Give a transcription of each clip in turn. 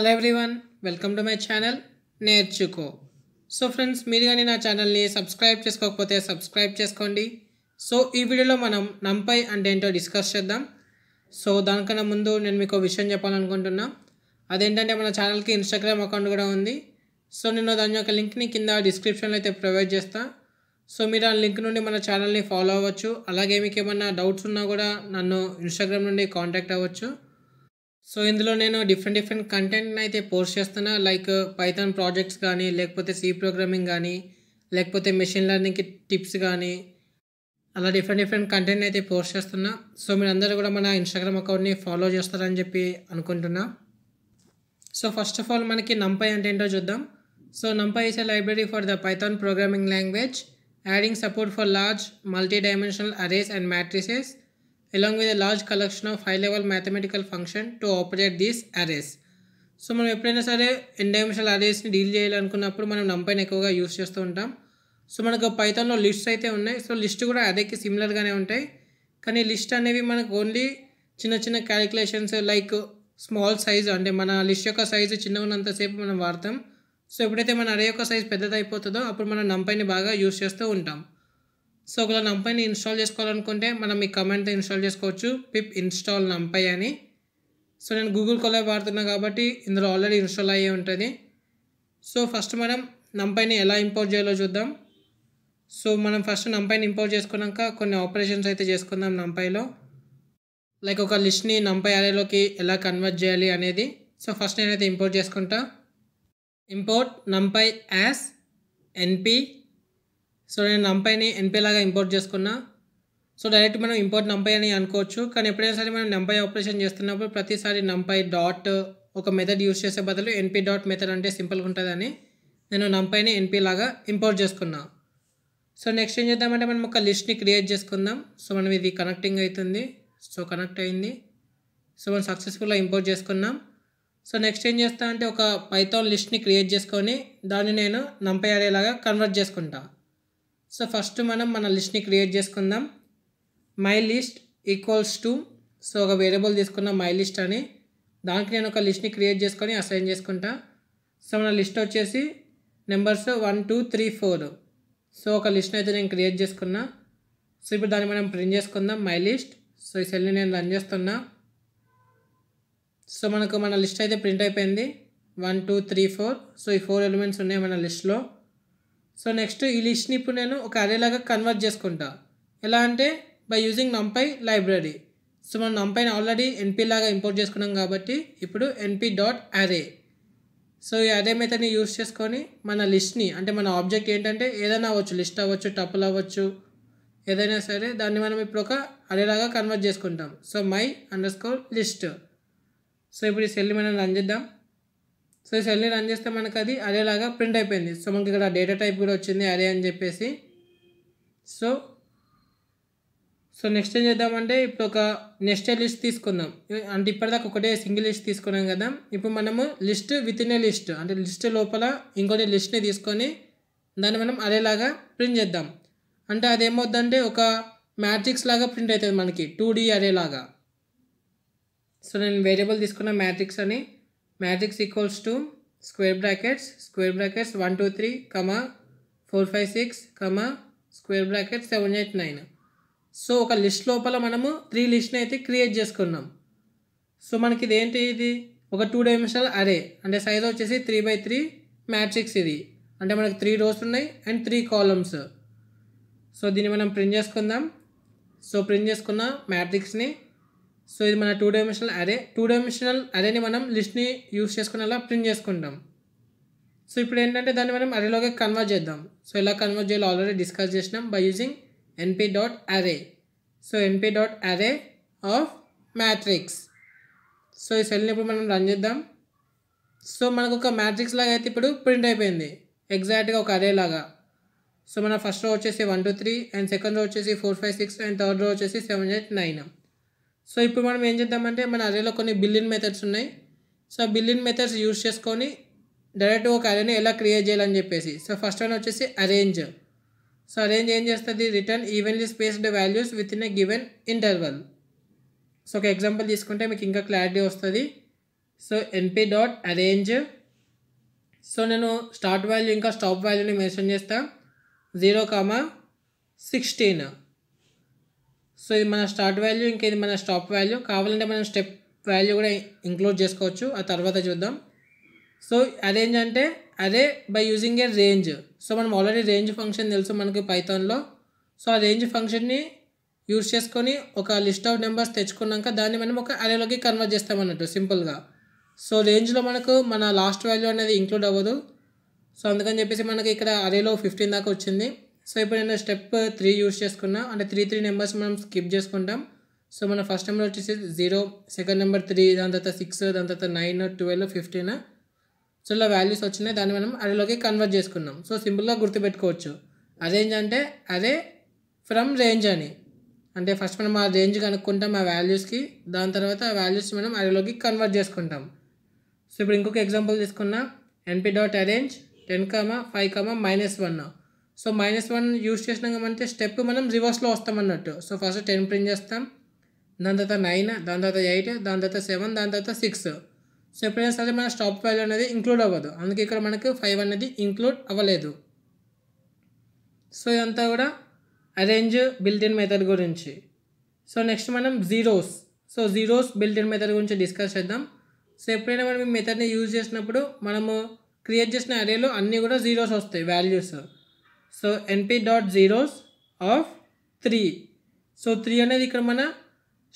Hello everyone welcome to my channel నేర్చుకో so friends మీరు కానీ నా ఛానల్ని సబ్స్క్రైబ్ చేసుకోకపోతే సబ్స్క్రైబ్ చేసుకోండి సో ఈ వీడియోలో మనం నంపై అంటే ఏంటో డిస్కస్ చేద్దాం సో దానికన్నా ముందు నేను మీకు విషయం చెప్పాలనుకుంటున్నా అదేంటంటే మన ఛానల్కి ఇన్స్టాగ్రామ్ అకౌంట్ కూడా ఉంది సో నేను దాని యొక్క లింక్ని కింద డిస్క్రిప్షన్లో అయితే ప్రొవైడ్ చేస్తాను సో మీరు ఆ లింక్ నుండి మన ఛానల్ని ఫాలో అవ్వచ్చు అలాగే మీకు ఏమన్నా డౌట్స్ ఉన్నా కూడా నన్ను ఇన్స్టాగ్రామ్ నుండి కాంటాక్ట్ అవ్వచ్చు సో ఇందులో నేను డిఫరెంట్ డిఫరెంట్ కంటెంట్ని అయితే పోస్ట్ చేస్తున్నా లైక్ పైథాన్ ప్రాజెక్ట్స్ కానీ లేకపోతే సి ప్రోగ్రామింగ్ కానీ లేకపోతే మెషిన్ లెర్నింగ్కి టిప్స్ కానీ అలా డిఫరెంట్ డిఫరెంట్ కంటెంట్ అయితే పోస్ట్ చేస్తున్నా సో మీరు అందరూ కూడా మన ఇన్స్టాగ్రామ్ అకౌంట్ని ఫాలో చేస్తారని చెప్పి అనుకుంటున్నా సో ఫస్ట్ ఆఫ్ ఆల్ మనకి నంపై అంటే ఏంటో చూద్దాం so NumPy is a library for the Python programming language adding support for large multi dimensional arrays and matrices along with a large collection of high-level mathematical function to operate these arrays. So మనం ఎప్పుడైనా సరే ఎన్ అరేస్ని deal చేయాలనుకున్నప్పుడు మనం నంపైన ఎక్కువగా use చేస్తూ ఉంటాం so మనకు పైథాన్లో lists అయితే ఉన్నాయి సో లిస్ట్ కూడా అదేకి సిమిలర్గానే ఉంటాయి కానీ లిస్ట్ అనేవి మనకు ఓన్లీ చిన్న చిన్న క్యాలిక్యులేషన్స్ లైక్ స్మాల్ సైజు అంటే మన లిస్ట్ యొక్క సైజు చిన్నగా ఉన్నంతసేపు మనం వాడతాం సో ఎప్పుడైతే మన అరే యొక్క సైజ్ పెద్దదైపోతుందో అప్పుడు మనం నంపైని బాగా యూస్ చేస్తూ ఉంటాం సో ఒకవేళ నంపైని ఇన్స్టాల్ చేసుకోవాలనుకుంటే మనం ఈ కమాండ్తో ఇన్స్టాల్ చేసుకోవచ్చు పిప్ ఇన్స్టాల్ నంపై అని సో నేను గూగుల్ కొలే వాడుతున్నా కాబట్టి ఇందులో ఆల్రెడీ ఇన్స్టాల్ అయ్యే ఉంటుంది సో ఫస్ట్ మనం నంపైని ఎలా ఇంపోర్ట్ చేయాలో చూద్దాం సో మనం ఫస్ట్ నంపైని ఇంపోర్ట్ చేసుకున్నాక కొన్ని ఆపరేషన్స్ అయితే చేసుకుందాం నంపైలో లైక్ ఒక లిస్ట్ని నంపై అరేలోకి ఎలా కన్వర్ట్ చేయాలి అనేది సో ఫస్ట్ నేనైతే ఇంపోర్ట్ చేసుకుంటా import NumPy as NP so నేను నంపైని లాగా ఇంపోర్ట్ చేసుకున్నా సో డైరెక్ట్ మనం ఇంపోర్ట్ నంపై అని అనుకోవచ్చు కానీ ఎప్పుడైనా సరే మనం నంపై ఆపరేషన్ చేస్తున్నప్పుడు ప్రతిసారి నంపై డాట్ ఒక మెథడ్ యూస్ చేసే బదులు ఎన్పి డాట్ మెథడ్ అంటే సింపుల్గా ఉంటుందని నేను నంపైని ఎన్పి లాగా ఇంపోర్ట్ చేసుకున్నా సో నెక్స్ట్ ఏం చేద్దామంటే మనం ఒక లిస్ట్ని క్రియేట్ చేసుకుందాం సో మనం ఇది కనెక్టింగ్ అవుతుంది సో కనెక్ట్ అయింది సో మనం సక్సెస్ఫుల్గా ఇంపోర్ట్ చేసుకున్నాం సో నెక్స్ట్ ఏం చేస్తా అంటే ఒక పైథాన్ లిస్ట్ని క్రియేట్ చేసుకొని దాన్ని నేను నంపై అడేలాగా కన్వర్ట్ చేసుకుంటాను సో ఫస్ట్ మనం మన లిస్ట్ని క్రియేట్ చేసుకుందాం my list equals to so ఒక వేరియబుల్ తీసుకున్న మై లిస్ట్ అని దానికి నేను ఒక లిస్ట్ని క్రియేట్ చేసుకొని అసైన్ చేసుకుంటా సో మన లిస్ట్ వచ్చేసి numbers one two three four so ఒక లిస్ట్ని అయితే నేను క్రియేట్ చేసుకున్నా సో ఇప్పుడు దాన్ని మనం ప్రింట్ చేసుకుందాం మై లిస్ట్ సో ఈ సెల్ని నేను రన్ చేస్తున్నా సో మనకు మన లిస్ట్ అయితే ప్రింట్ అయిపోయింది one two three four so ఈ ఫోర్ ఎలిమెంట్స్ ఉన్నాయి మన లిస్ట్లో సో నెక్స్ట్ ఈ లిస్ట్ని ఇప్పుడు నేను ఒక అరేలాగా కన్వర్ట్ చేసుకుంటా ఎలా అంటే by using NumPy library so మనం నంపైని ఆల్రెడీ ఎన్పి లాగా ఇంపోర్ట్ చేసుకున్నాం కాబట్టి ఇప్పుడు ఎన్పి డాట్ అరే సో ఈ అరే మెథడ్ని యూస్ చేసుకొని మన లిస్ట్ని అంటే మన ఆబ్జెక్ట్ ఏంటంటే ఏదైనా అవ్వచ్చు లిస్ట్ అవ్వచ్చు టపుల్ అవ్వచ్చు ఏదైనా సరే దాన్ని మనం ఇప్పుడు ఒక అరేలాగా కన్వర్ట్ చేసుకుంటాం so my underscore list so ఇప్పుడు ఈ సెల్ మనం రన్ చేద్దాం సో సెల్ని రన్ చేస్తే మనకు అది అదేలాగా ప్రింట్ అయిపోయింది సో మనకి ఇక్కడ డేటా టైప్ కూడా వచ్చింది అదే అని చెప్పేసి సో సో నెక్స్ట్ ఏం చేద్దామంటే ఇప్పుడు ఒక నెక్స్ట్ లిస్ట్ తీసుకుందాం అంటే ఇప్పటిదాకా ఒకటే సింగిల్ లిస్ట్ తీసుకున్నాం కదా ఇప్పుడు మనము list within a list అంటే లిస్ట్ లోపల ఇంకొన్ని లిస్ట్ని తీసుకొని దాన్ని మనం అదేలాగా ప్రింట్ చేద్దాం అంటే అదేమవుద్దంటే ఒక మ్యాట్రిక్స్ లాగా ప్రింట్ అవుతుంది మనకి టూ డీ లాగా సో నేను వేరియబుల్ తీసుకున్న మ్యాట్రిక్స్ అని matrix equals to square brackets square brackets one two three comma four five six comma square bracket seven eight nine so ఒక లిస్ట్ లోపల మనము త్రీ లిస్ట్ని అయితే క్రియేట్ చేసుకున్నాం సో మనకి ఇదేంటి ఇది ఒక టూ డైమెన్షనల్ అరే అంటే సైజ్ వచ్చేసి త్రీ బై త్రీ మ్యాట్రిక్స్ ఇది అంటే మనకు త్రీ రోస్ ఉన్నాయి అండ్ త్రీ కాలమ్స్ సో దీన్ని మనం ప్రింట్ చేసుకుందాం సో ప్రింట్ చేసుకున్న మ్యాట్రిక్స్ని సో ఇది మన two dimensional array two dimensional అరేని మనం లిస్ట్ని యూస్ చేసుకుని అలా ప్రింట్ చేసుకుంటాం సో ఇప్పుడు ఏంటంటే దాన్ని మనం అరేలోకి కన్వర్ట్ చేద్దాం సో ఇలా కన్వర్ట్ చేయాలి ఆల్రెడీ డిస్కస్ చేసినాం by using NP dot array so NP dot array of matrix so ఈ సెల్ని ఇప్పుడు మనం రన్ చేద్దాం సో మనకు ఒక మ్యాట్రిక్స్ లాగా అయితే ఇప్పుడు ప్రింట్ అయిపోయింది ఎగ్జాక్ట్గా ఒక అరే లాగా సో మన ఫస్ట్ రో వచ్చేసి one two three and second row వచ్చేసి four five six and third row వచ్చేసి సెవెన్ ఎయిట్ నైన్ సో ఇప్పుడు మనం ఏం చేద్దామంటే మన అరేలో కొన్ని బిల్లిన్ మెథడ్స్ ఉన్నాయి సో బిల్లిన్ మెథడ్స్ యూజ్ చేసుకొని డైరెక్ట్ ఒక అరేని ఎలా క్రియేట్ చేయాలని చెప్పేసి సో ఫస్ట్ వన్ వచ్చేసి అరేంజ్ సో అరేంజ్ ఏం చేస్తుంది return evenly spaced values within a given interval so ఒక ఎగ్జాంపుల్ తీసుకుంటే మీకు ఇంకా క్లారిటీ వస్తుంది so NP dot arange so నేను స్టార్ట్ వాల్యూ ఇంకా స్టాప్ వాల్యూని మెన్షన్ చేస్తాను జీరో కామా సిక్స్టీన్ సో ఇది మన స్టార్ట్ వాల్యూ ఇంకా ఇది మన స్టాప్ వాల్యూ కావాలంటే మనం స్టెప్ వాల్యూ కూడా ఇంక్లూడ్ చేసుకోవచ్చు ఆ తర్వాత చూద్దాం సో అరేంజ్ అంటే అదే by using a range so మనం ఆల్రెడీ రేంజ్ ఫంక్షన్ తెలుసు మనకి పైథాన్లో సో ఆ రేంజ్ ఫంక్షన్ని యూజ్ చేసుకొని ఒక లిస్ట్ ఆఫ్ నెంబర్స్ తెచ్చుకున్నాక దాన్ని మనం ఒక అరేలోకి కన్వర్ట్ చేస్తామన్నట్టు సింపుల్గా సో రేంజ్లో మనకు మన లాస్ట్ వాల్యూ అనేది ఇంక్లూడ్ అవ్వదు సో అందుకని చెప్పేసి మనకి ఇక్కడ అరేలో ఫిఫ్టీన్ దాకా వచ్చింది సో ఇప్పుడు నేను స్టెప్ త్రీ యూస్ చేసుకున్నా అంటే త్రీ త్రీ నెంబర్స్ మనం స్కిప్ చేసుకుంటాం సో మన ఫస్ట్ నెంబర్ వచ్చేసి జీరో సెకండ్ నెంబర్ త్రీ దాని తర్వాత సిక్స్ దాని తర్వాత నైన్ ట్వెల్వ్ ఫిఫ్టీన్ సో ఇలా వాల్యూస్ వచ్చినాయి దాన్ని మనం అరేలోకి కన్వర్ట్ చేసుకున్నాం సో సింపుల్గా గుర్తుపెట్టుకోవచ్చు అరేంజ్ అంటే అరే ఫ్రమ్ రేంజ్ అని అంటే ఫస్ట్ మనం ఆ రేంజ్ కనుక్కుంటాం ఆ వాల్యూస్కి దాని తర్వాత ఆ వాల్యూస్ మనం అరేలోకి కన్వర్ట్ చేసుకుంటాం సో ఇప్పుడు ఇంకొక ఎగ్జాంపుల్ తీసుకున్నా NP dot arange ten comma five comma minus one so minus one use చేసినాక అంటే స్టెప్ మనం రివర్స్లో వస్తామన్నట్టు సో ఫస్ట్ టెన్ ప్రింట్ చేస్తాం దాని తర్వాత నైన్ దాని తర్వాత ఎయిట్ దాని తర్వాత సెవెన్ దాని తర్వాత సిక్స్ సో ఎప్పుడైనా సరే మన స్టాప్ వాల్యూ అనేది ఇంక్లూడ్ అవ్వదు అందుకే ఇక్కడ మనకు ఫైవ్ అనేది ఇంక్లూడ్ అవ్వలేదు సో ఇదంతా కూడా అరేంజ్ బిల్డింగ్ మెథడ్ గురించి సో నెక్స్ట్ మనం zeros so zeros building method గురించి డిస్కస్ చేద్దాం సో ఎప్పుడైనా మనం ఈ మెథడ్ని యూజ్ చేసినప్పుడు మనము క్రియేట్ చేసిన అరేలో అన్నీ కూడా జీరోస్ వస్తాయి values so NP dot zeros of three so three అనేది ఇక్కడ మన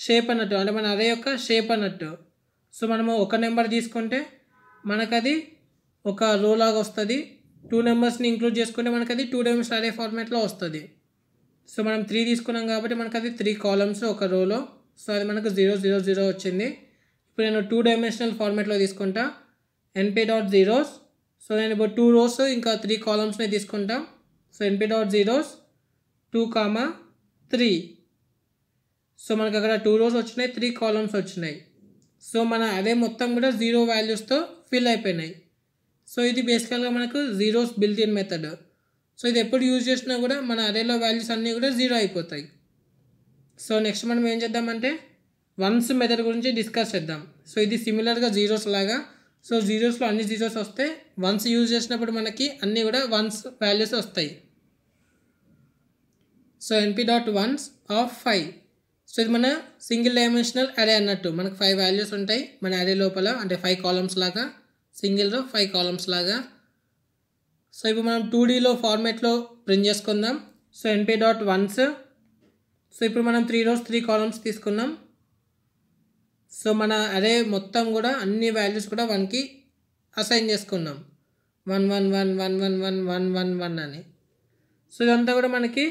షేప్ అన్నట్టు అంటే మన అరే యొక్క షేప్ అన్నట్టు సో మనము ఒక నెంబర్ తీసుకుంటే మనకది ఒక రో లాగా వస్తుంది టూ నెంబర్స్ని ఇంక్లూడ్ చేసుకుంటే మనకది టూ డైమెన్షన్ అరే ఫార్మాట్లో వస్తుంది సో మనం త్రీ తీసుకున్నాం కాబట్టి మనకది త్రీ కాలమ్స్ ఒక రోలో సో అది మనకు జీరో జీరో జీరో వచ్చింది ఇప్పుడు నేను టూ డైమెన్షనల్ ఫార్మాట్లో తీసుకుంటా ఎన్పీ డాట్ జీరోస్ సో నేను ఇప్పుడు టూ రోస్ ఇంకా త్రీ కాలమ్స్ని తీసుకుంటాను so NP dot zeros two comma three so మనకు అక్కడ టూ రోస్ వచ్చినాయి త్రీ కాలమ్స్ వచ్చినాయి సో మన అదే మొత్తం కూడా జీరో వాల్యూస్తో ఫిల్ అయిపోయినాయి సో ఇది బేసికల్గా మనకు జీరోస్ బిల్దిన్ మెథడ్ సో ఇది ఎప్పుడు యూజ్ చేసినా కూడా మన అరేలో వాల్యూస్ అన్నీ కూడా జీరో అయిపోతాయి సో నెక్స్ట్ మనం ఏం చేద్దామంటే వన్స్ మెథడ్ గురించి డిస్కస్ చేద్దాం సో ఇది సిమిలర్గా జీరోస్ లాగా సో జీరోస్లో అన్ని జీరోస్ వస్తే వన్స్ యూజ్ చేసినప్పుడు మనకి అన్నీ కూడా వన్స్ వాల్యూస్ వస్తాయి so NP dot ones of five so ఇది మన సింగిల్ డైమెన్షనల్ అరే అన్నట్టు మనకు ఫైవ్ వాల్యూస్ ఉంటాయి మన అరే లోపల అంటే ఫైవ్ కాలమ్స్ లాగా సింగిల్ రో ఫైవ్ కాలమ్స్ లాగా సో ఇప్పుడు మనం టూ డీలో ఫార్మేట్లో ప్రింట్ చేసుకుందాం so NP dot ones so ఇప్పుడు మనం త్రీ రోస్ త్రీ కాలమ్స్ తీసుకున్నాం సో మన అరే మొత్తం కూడా అన్ని వాల్యూస్ కూడా వన్కి అసైన్ చేసుకున్నాం one one one one one one one one one అని సో ఇదంతా కూడా మనకి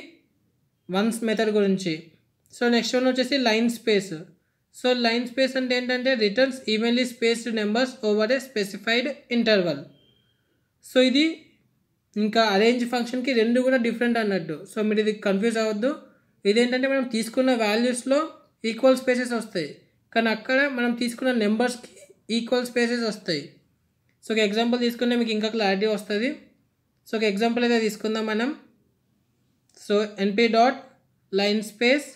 వన్స్ మెథడ్ గురించి సో నెక్స్ట్ వన్ వచ్చేసి line space so line space అంటే ఏంటంటే returns evenly spaced numbers over a specified interval so ఇది ఇంకా అరేంజ్ ఫంక్షన్కి రెండు కూడా డిఫరెంట్ అన్నట్టు సో మీరు ఇది కన్ఫ్యూజ్ అవ్వద్దు ఇదేంటంటే మనం తీసుకున్న వాల్యూస్లో ఈక్వల్ స్పేసెస్ వస్తాయి కానీ అక్కడ మనం తీసుకున్న నెంబర్స్కి ఈక్వల్ స్పేసెస్ వస్తాయి సో ఒక ఎగ్జాంపుల్ తీసుకుంటే మీకు ఇంకా క్లారిటీ వస్తుంది సో ఒక ఎగ్జాంపుల్ అయితే తీసుకుందాం మనం so NP dot line space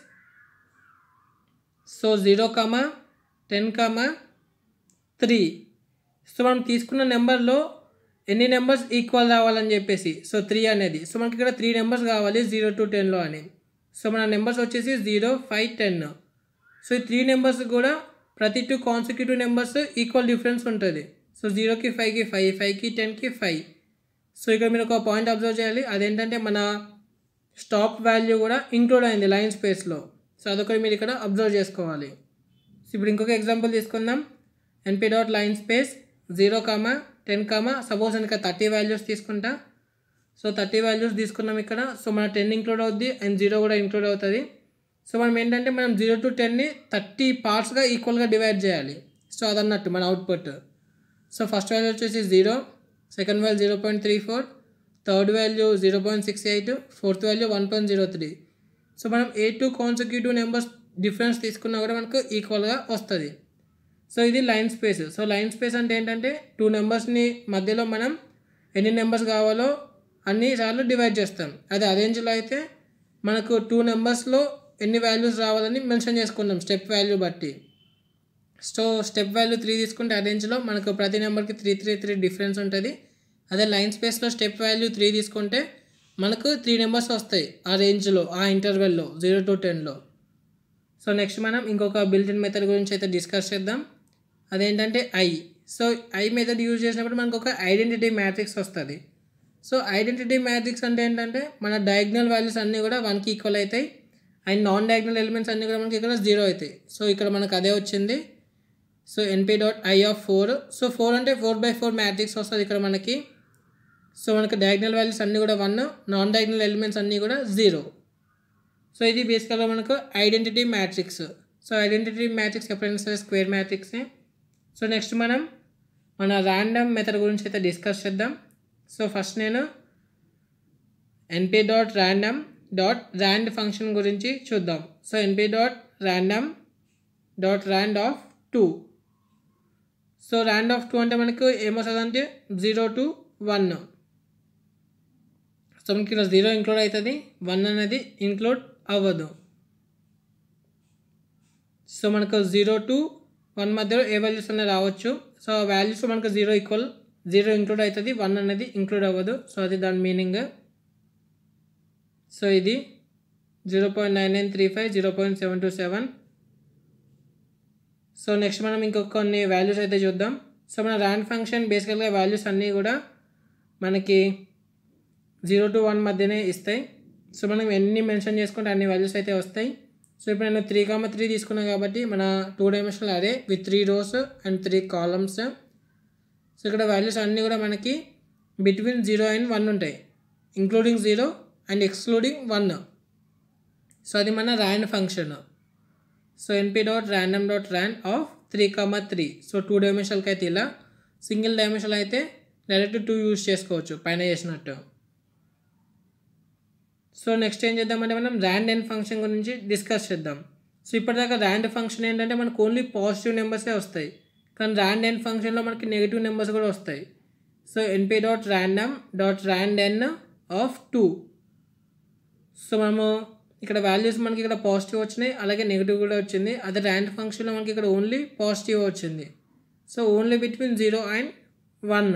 so zero comma ten comma three so మనం తీసుకున్న నెంబర్లో ఎన్ని నెంబర్స్ ఈక్వల్ రావాలని చెప్పేసి సో త్రీ అనేది సో మనకి ఇక్కడ త్రీ నెంబర్స్ కావాలి జీరో టు టెన్లో అని సో మన నెంబర్స్ వచ్చేసి జీరో ఫైవ్ టెన్ సో ఈ త్రీ నెంబర్స్ కూడా ప్రతి two consecutive numbers equal difference ఉంటుంది సో జీరోకి ఫైవ్కి ఫైవ్ ఫైవ్కి టెన్కి ఫైవ్ సో ఇక్కడ మీరు ఒక పాయింట్ అబ్జర్వ్ చేయాలి అదేంటంటే మన స్టాప్ వాల్యూ కూడా ఇంక్లూడ్ అయింది లైన్ స్పేస్లో సో అదొకటి మీరు ఇక్కడ అబ్జర్వ్ చేసుకోవాలి సో ఇప్పుడు ఇంకొక ఎగ్జాంపుల్ తీసుకుందాం NP dot line space zero comma ten comma suppose ఇంకా థర్టీ వాల్యూస్ తీసుకుంటా సో థర్టీ వాల్యూస్ తీసుకున్నాం ఇక్కడ సో మన టెన్ ఇంక్లూడ్ అవుద్ది అండ్ జీరో కూడా ఇంక్లూడ్ అవుతుంది సో మనం ఏంటంటే మనం జీరో టు టెన్ని థర్టీ పార్ట్స్గా ఈక్వల్గా డివైడ్ చేయాలి సో అది అన్నట్టు మన అవుట్పుట్ సో ఫస్ట్ వాల్యూ వచ్చేసి zero second value zero point three four third value zero point six eight fourth value one point zero three so మనం ఏ టూ కాన్సిక్యూటివ్ నెంబర్స్ డిఫరెన్స్ తీసుకున్నా కూడా మనకు ఈక్వల్గా వస్తుంది సో ఇది line space so line space అంటే ఏంటంటే టూ నెంబర్స్ని మధ్యలో మనం ఎన్ని నెంబర్స్ కావాలో అన్ని సార్లు డివైడ్ చేస్తాం అది అరేంజ్లో అయితే మనకు టూ నెంబర్స్లో ఎన్ని వాల్యూస్ రావాలని మెన్షన్ చేసుకుంటాం స్టెప్ వాల్యూ బట్టి సో స్టెప్ వాల్యూ త్రీ తీసుకుంటే రేంజ్లో మనకు ప్రతి నెంబర్కి త్రీ త్రీ త్రీ డిఫరెన్స్ ఉంటుంది అదే లైన్ స్పేస్లో స్టెప్ వాల్యూ త్రీ తీసుకుంటే మనకు త్రీ నెంబర్స్ వస్తాయి ఆ రేంజ్లో ఆ ఇంటర్వెల్లో జీరో టు టెన్లో సో నెక్స్ట్ మనం ఇంకొక బిల్టిన్ మెథడ్ గురించి అయితే డిస్కస్ చేద్దాం అదేంటంటే eye so eye method use చేసినప్పుడు మనకు ఒక ఐడెంటిటీ మ్యాట్రిక్స్ వస్తుంది సో ఐడెంటిటీ మ్యాట్రిక్స్ అంటే ఏంటంటే మన డయాగ్నల్ వాల్యూస్ అన్నీ కూడా వన్కి ఈక్వల్ అవుతాయి అండ్ నాన్ డయాగ్నల్ ఎలిమెంట్స్ అన్నీ కూడా మనకి ఇక్కడ జీరో అవుతాయి సో ఇక్కడ మనకు అదే వచ్చింది so NP dot eye of four so four అంటే ఫోర్ బై ఫోర్ మ్యాట్రిక్స్ వస్తుంది ఇక్కడ మనకి సో మనకి డయాగ్నల్ వాల్యూస్ అన్నీ కూడా వన్ నాన్ డయాగ్నల్ ఎలిమెంట్స్ అన్నీ కూడా జీరో సో ఇది బేసికల్గా మనకు identity matrix so identity matrix ఎప్పుడైనా సరే స్క్వేర్ మ్యాట్రిక్సే సో నెక్స్ట్ మనం మన ర్యాండమ్ మెథడ్ గురించి అయితే డిస్కస్ చేద్దాం సో ఫస్ట్ నేను NP dot random dot rand function గురించి చూద్దాం so NP dot random dot rand of two so rand of two అంటే మనకు ఏమొస్తుంది అంటే జీరో టు వన్ సో మనకి ఇక్కడ జీరో ఇంక్లూడ్ అవుతుంది వన్ అనేది ఇంక్లూడ్ అవ్వదు సో మనకు జీరో టు వన్ మధ్యలో ఏ వాల్యూస్ అనేది రావచ్చు సో వాల్యూస్ మనకు జీరో ఈక్వల్ జీరో ఇంక్లూడ్ అవుతుంది వన్ అనేది ఇంక్లూడ్ అవ్వదు సో అది దాని మీనింగ్ సో ఇది zero point nine nine three five zero point seven two seven so next మనం ఇంకొక కొన్ని వాల్యూస్ అయితే చూద్దాం సో మన ర్యాండ్ ఫంక్షన్ బేసికల్గా వాల్యూస్ అన్నీ కూడా మనకి జీరో టు వన్ మధ్యనే ఇస్తాయి సో మనం ఎన్ని మెన్షన్ చేసుకుంటే అన్ని వాల్యూస్ అయితే వస్తాయి సో ఇప్పుడు నేను త్రీ కామ త్రీ తీసుకున్నాను కాబట్టి మన టూ డైమెన్షనల్ అదే with three rows and three columns so ఇక్కడ వాల్యూస్ అన్నీ కూడా మనకి బిట్వీన్ జీరో అండ్ వన్ ఉంటాయి including zero and excluding one so అది మన rand function so NP dot random dot rand of three comma three so two డైమెన్షన్కి అయితే ఇలా సింగిల్ డైమెన్షన్ అయితే డైరెక్ట్ టూ యూజ్ చేసుకోవచ్చు పైన చేసినట్టు సో నెక్స్ట్ ఏం చేద్దామంటే మనం ర్యాండ్ ఎండ్ ఫంక్షన్ గురించి డిస్కస్ చేద్దాం సో ఇప్పటిదాకా ర్యాండ్ ఫంక్షన్ ఏంటంటే మనకు ఓన్లీ పాజిటివ్ నెంబర్సే వస్తాయి కానీ ర్యాండ్ ఎన్ ఫంక్షన్లో మనకి నెగిటివ్ నెంబర్స్ కూడా వస్తాయి so NP dot random dot rand n of two so మనము ఇక్కడ వాల్యూస్ మనకి ఇక్కడ పాజిటివ్ వచ్చినాయి అలాగే నెగిటివ్ కూడా వచ్చింది అదే ర్యాండ్ ఫంక్షన్లో మనకి ఇక్కడ ఓన్లీ పాజిటివ్ వచ్చింది so only between zero and one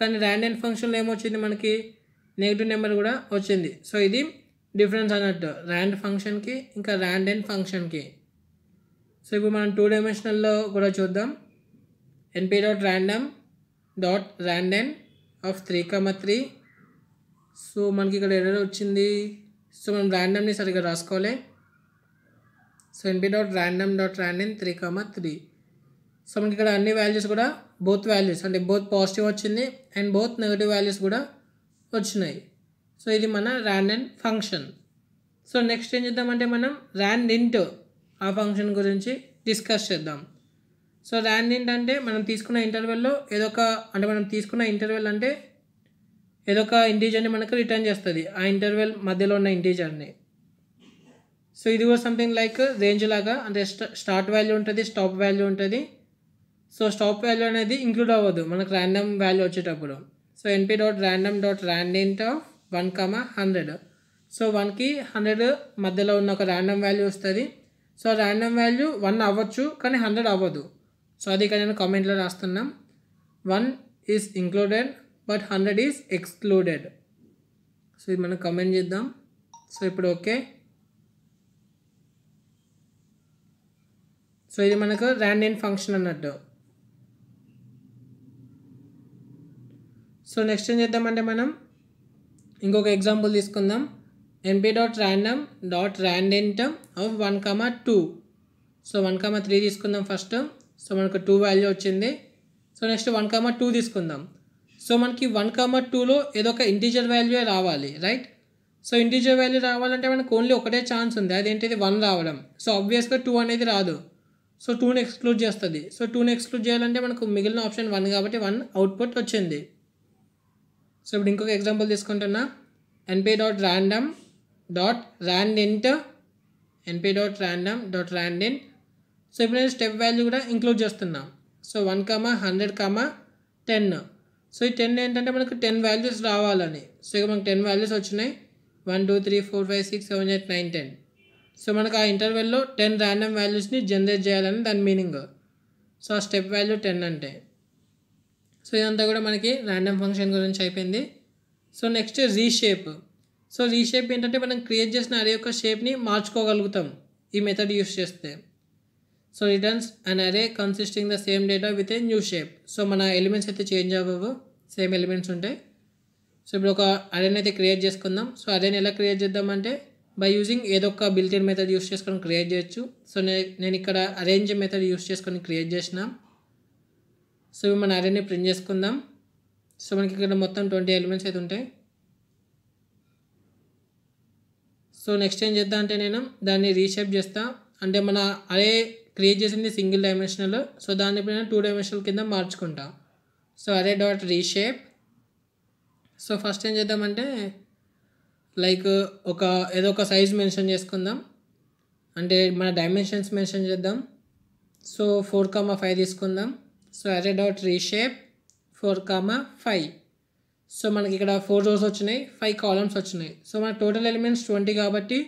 కానీ అండ్ ఫంక్షన్లో ఏమొచ్చింది మనకి నెగిటివ్ నెంబర్ కూడా వచ్చింది సో ఇది డిఫరెన్స్ అన్నట్టు ర్యాండ్ ఫంక్షన్కి ఇంకా ర్యాండ్ అండ్ ఫంక్షన్కి సో ఇప్పుడు మనం టూ డైమెన్షనల్లో కూడా చూద్దాం NP dot random dot rand n of three comma three so మనకి ఇక్కడ ఎర్ర వచ్చింది సో మనం ర్యాండమ్ని సరిగ్గా రాసుకోవాలి so NP dot random dot random three comma three so మనకి ఇక్కడ అన్ని వాల్యూస్ కూడా బోత్ వాల్యూస్ అంటే బోత్ పాజిటివ్ వచ్చింది అండ్ బోత్ నెగిటివ్ వాల్యూస్ కూడా వచ్చినాయి సో ఇది మన ర్యాండమ్ ఫంక్షన్ సో నెక్స్ట్ ఏం చేద్దామంటే మనం ర్యాండ్ ఇంట్ ఆ ఫంక్షన్ గురించి డిస్కస్ చేద్దాం సో ర్యాండ్ ఇంట్ అంటే మనం తీసుకున్న ఇంటర్వెల్లో ఏదో ఒక అంటే మనం తీసుకున్న ఇంటర్వెల్ అంటే ఏదొక ఇంటీజర్ని మనకు రిటర్న్ చేస్తుంది ఆ ఇంటర్వెల్ మధ్యలో ఉన్న ఇంటీజర్ని సో ఇది కూడా సంథింగ్ లైక్ రేంజ్ లాగా అంటే స్టార్ట్ వాల్యూ ఉంటుంది స్టాప్ వాల్యూ ఉంటుంది సో స్టాప్ వాల్యూ అనేది ఇంక్లూడ్ అవ్వదు మనకు ర్యాండమ్ వాల్యూ వచ్చేటప్పుడు so NP dot random dot rand of one comma hundred so వన్కి హండ్రెడ్ మధ్యలో ఉన్న ఒక ర్యాండమ్ వాల్యూ వస్తుంది సో ర్యాండమ్ వాల్యూ వన్ అవ్వచ్చు కానీ హండ్రెడ్ అవ్వదు సో అది ఇక్కడ నేను కామెంట్లో రాస్తున్నాం one is included but hundred is excluded so ఇది మనం కమెంట్ చేద్దాం సో ఇప్పుడు ఓకే సో ఇది మనకు ర్యాండ్ ఇన్ ఫంక్షన్ అన్నట్టు సో నెక్స్ట్ ఏం చేద్దామంటే మనం ఇంకొక ఎగ్జాంపుల్ తీసుకుందాం NP dot random dot rand టమ్ of one comma two so one comma three తీసుకుందాం ఫస్ట్ సో మనకు టూ వాల్యూ వచ్చింది so next one comma two తీసుకుందాం సో మనకి వన్ కామ టూలో ఏదో ఒక ఇంటీజర్ వాల్యూ రావాలి రైట్ సో ఇంటీజర్ వాల్యూ రావాలంటే మనకు ఓన్లీ ఒకటే ఛాన్స్ ఉంది అదేంటిది వన్ రావడం సో ఆబ్వియస్గా టూ అనేది రాదు సో టూని ఎక్స్క్లూడ్ చేస్తుంది సో టూని ఎక్స్క్లూడ్ చేయాలంటే మనకు మిగిలిన ఆప్షన్ వన్ కాబట్టి వన్ అవుట్పుట్ వచ్చింది సో ఇప్పుడు ఇంకొక ఎగ్జాంపుల్ తీసుకుంటున్నా NP dot random dot int NP dot random dot rand int so ఇప్పుడు నేను స్టెప్ వాల్యూ కూడా ఇంక్లూడ్ చేస్తున్నాం so one comma hundred comma ten so ఈ టెన్ ఏంటంటే మనకు టెన్ వాల్యూస్ రావాలని సో ఇక మనకు టెన్ వాల్యూస్ వచ్చినాయి one two three four five six seven eight nine ten so మనకు ఆ ఇంటర్వెల్లో టెన్ ర్యాండమ్ వాల్యూస్ని జనరేట్ చేయాలని దాని మీనింగ్ సో ఆ స్టెప్ వాల్యూ టెన్ అంటే సో ఇదంతా కూడా మనకి ర్యాండమ్ ఫంక్షన్ గురించి అయిపోయింది so next reshape so reshape ఏంటంటే మనం క్రియేట్ చేసిన అరే యొక్క షేప్ని మార్చుకోగలుగుతాం ఈ మెథడ్ యూస్ చేస్తే so returns an array consisting the same data with a new shape so మన ఎలిమెంట్స్ అయితే చేంజ్ అవ్వవు సేమ్ ఎలిమెంట్స్ ఉంటాయి సో ఇప్పుడు ఒక అరేని అయితే క్రియేట్ చేసుకుందాం సో అరేని ఎలా క్రియేట్ చేద్దామంటే బై యూజింగ్ ఏదో ఒక బిల్టిన్ మెథడ్ యూస్ చేసుకొని క్రియేట్ చేయొచ్చు సో నేను ఇక్కడ అరేంజ్ మెథడ్ యూస్ చేసుకొని క్రియేట్ చేసిన సో మన అరేని ప్రింట్ చేసుకుందాం సో మనకి ఇక్కడ మొత్తం ట్వంటీ ఎలిమెంట్స్ అయితే ఉంటాయి సో నెక్స్ట్ ఏం చేద్దాం అంటే నేను దాన్ని రీషేప్ చేస్తాను అంటే మన అరే క్రియేట్ చేసింది సింగిల్ డైమెన్షనల్ సో దానిపైన టూ డైమెన్షనల్ కింద మార్చుకుంటా so array dot reshape so first ఏం చేద్దామంటే లైక్ ఒక ఏదో ఒక సైజ్ మెన్షన్ చేసుకుందాం అంటే మన డైమెన్షన్స్ మెన్షన్ చేద్దాం సో ఫోర్ కామా ఫైవ్ తీసుకుందాం so array dot reshape four comma five so మనకి ఇక్కడ ఫోర్ రోస్ వచ్చినాయి ఫైవ్ కాలమ్స్ వచ్చినాయి సో మన టోటల్ ఎలిమెంట్స్ ట్వంటీ కాబట్టి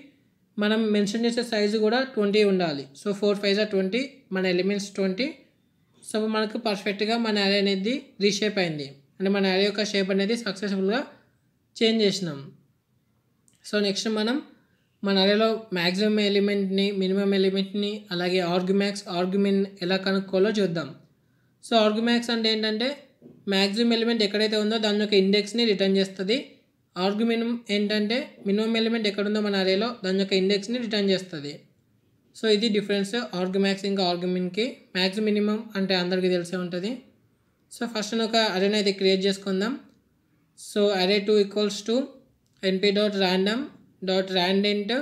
మనం మెన్షన్ చేసే సైజు కూడా ట్వంటీ ఉండాలి సో ఫోర్ ఫైవ్ ఆ ట్వంటీ మన ఎలిమెంట్స్ ట్వంటీ సో మనకు పర్ఫెక్ట్గా మన అరే అనేది రీషేప్ అయింది అంటే మన అరే యొక్క షేప్ అనేది సక్సెస్ఫుల్గా చేంజ్ చేసినాం సో నెక్స్ట్ మనం మన అరేలో మ్యాక్సిమం ఎలిమెంట్ని మినిమం ఎలిమెంట్ని అలాగే ఆర్గ్యుమాక్స్ ఆర్గ్యుమెంట్ ఎలా కనుక్కోవాలో చూద్దాం సో ఆర్గ్యుమాక్స్ అంటే ఏంటంటే మ్యాక్సిమం ఎలిమెంట్ ఎక్కడైతే ఉందో దాని యొక్క ఇండెక్స్ని రిటర్న్ చేస్తుంది ఆర్గ్యుమినం ఏంటంటే మినిమం ఎలిమెంట్ ఎక్కడుందో మన అరేలో దాని యొక్క ఇండెక్స్ని రిటర్న్ చేస్తుంది సో ఇది డిఫరెన్స్ ఆర్గ్యుమాక్స్ ఇంకా ఆర్గ్యుమిన్కి మ్యాక్స్ మినిమం అంటే అందరికీ తెలిసే ఉంటుంది సో ఫస్ట్ ఒక అరేని అయితే క్రియేట్ చేసుకుందాం so array two equals to NP dot random dot randint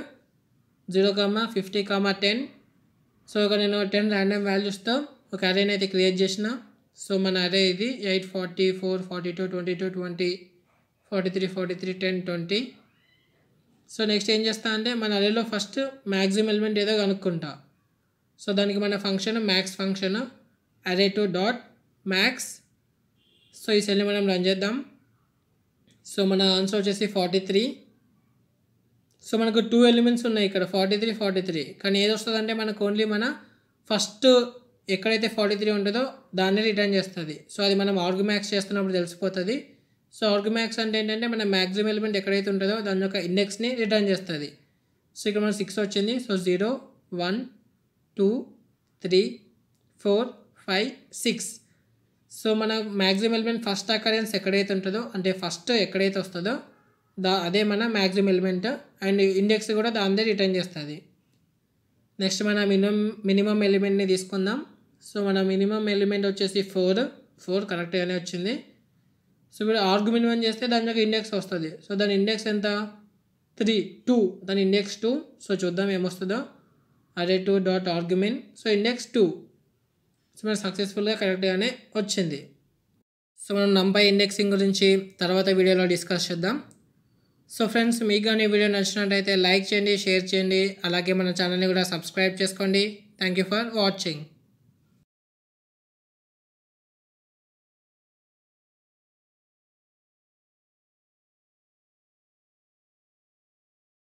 zero comma fifty comma ten so ఇక నేను టెన్ ర్యాండమ్ వాల్యూస్తో ఒక అరేని అయితే క్రియేట్ చేసిన సో మన అరే ఇది eight forty four forty two twenty two twenty forty three forty three ten twenty so next ఏం చేస్తా అంటే మన అరేలో ఫస్ట్ మ్యాక్సిమం ఎలిమెంట్ ఏదో కనుక్కుంటా సో దానికి మన function max function array two dot max so ఈ సెల్ని మనం రన్ చేద్దాం సో మన ఆన్సర్ వచ్చేసి ఫార్టీ త్రీ సో మనకు టూ ఎలిమెంట్స్ ఉన్నాయి ఇక్కడ ఫార్టీ త్రీ ఫార్టీ త్రీ కానీ ఏది వస్తుందంటే మనకు ఓన్లీ మన ఫస్ట్ ఎక్కడైతే ఫార్టీ త్రీ ఉంటుందో దాన్ని రిటర్న్ చేస్తుంది సో అది మనం మ్యాక్స్ చేస్తున్నప్పుడు తెలిసిపోతుంది సో ఆర్గమాక్స్ అంటే ఏంటంటే మన మ్యాక్సిమం ఎలిమెంట్ ఎక్కడైతే ఉంటుందో దాని యొక్క ఇండెక్స్ని రిటర్న్ చేస్తుంది సో ఇక్కడ మనం సిక్స్ వచ్చింది so zero one two three four five six so మన మ్యాక్సిమం ఎలిమెంట్ ఫస్ట్ అకరెన్స్ ఎక్కడైతే ఉంటుందో అంటే ఫస్ట్ ఎక్కడైతే వస్తుందో దా అదే మన మ్యాక్సిమం ఎలిమెంట్ అండ్ ఇండెక్స్ కూడా దాని రిటర్న్ చేస్తుంది నెక్స్ట్ మన మినిమం మినిమం ఎలిమెంట్ని తీసుకుందాం సో మన మినిమం ఎలిమెంట్ వచ్చేసి ఫోర్ ఫోర్ కరెక్ట్గానే వచ్చింది సో ఇప్పుడు ఆర్గ్యుమెంట్ వన్ చేస్తే దాని యొక్క ఇండెక్స్ వస్తుంది సో దాని ఇండెక్స్ ఎంత త్రీ టూ దాని ఇండెక్స్ టూ సో చూద్దాం ఏమొస్తుందో array two dot argument so index two so మనం సక్సెస్ఫుల్గా కరెక్ట్గానే వచ్చింది సో మనం నంబై ఇండెక్సింగ్ గురించి తర్వాత వీడియోలో డిస్కస్ చేద్దాం సో ఫ్రెండ్స్ మీకు కానీ వీడియో నచ్చినట్టయితే లైక్ చేయండి షేర్ చేయండి అలాగే మన ఛానల్ని కూడా సబ్స్క్రైబ్ చేసుకోండి థ్యాంక్ ఫర్ వాచింగ్